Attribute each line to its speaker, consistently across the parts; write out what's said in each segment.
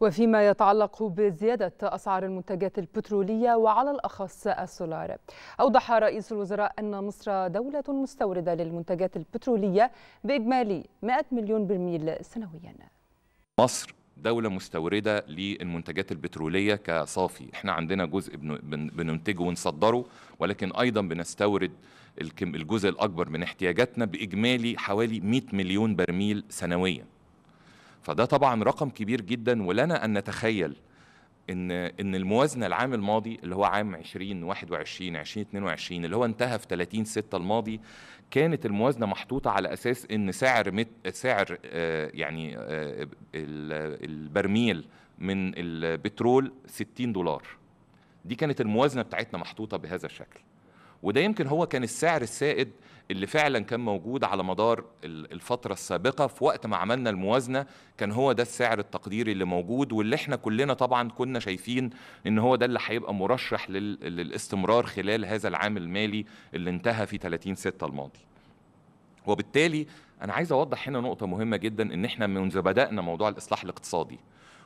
Speaker 1: وفيما يتعلق بزيادة أسعار المنتجات البترولية وعلى الأخص السولار أوضح رئيس الوزراء أن مصر دولة مستوردة للمنتجات البترولية بإجمالي 100 مليون برميل سنويا
Speaker 2: مصر دولة مستوردة للمنتجات البترولية كصافي احنا عندنا جزء بننتجه ونصدره ولكن أيضا بنستورد الجزء الأكبر من احتياجاتنا بإجمالي حوالي 100 مليون برميل سنوياً فده طبعا رقم كبير جدا ولنا ان نتخيل ان ان الموازنه العام الماضي اللي هو عام 2021 2022 اللي هو انتهى في 30 6 الماضي كانت الموازنه محطوطه على اساس ان سعر مت سعر آه، يعني آه، البرميل من البترول 60 دولار دي كانت الموازنه بتاعتنا محطوطه بهذا الشكل وده يمكن هو كان السعر السائد اللي فعلا كان موجود على مدار الفترة السابقة في وقت ما عملنا الموازنة كان هو ده السعر التقديري اللي موجود واللي احنا كلنا طبعا كنا شايفين ان هو ده اللي هيبقى مرشح للاستمرار خلال هذا العام المالي اللي انتهى في 30 ستة الماضي وبالتالي انا عايز اوضح هنا نقطة مهمة جدا ان احنا منذ بدأنا موضوع الاصلاح الاقتصادي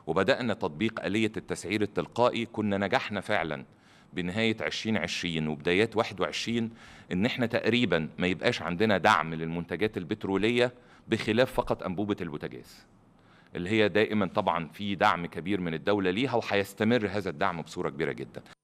Speaker 2: وبدأنا تطبيق آلية التسعير التلقائي كنا نجحنا فعلا بنهاية 2020 وبدايات 21 إن إحنا تقريبا ما يبقاش عندنا دعم للمنتجات البترولية بخلاف فقط أنبوبة البوتاجاز اللي هي دائما طبعا في دعم كبير من الدولة ليها وهيستمر هذا الدعم بصورة كبيرة جدا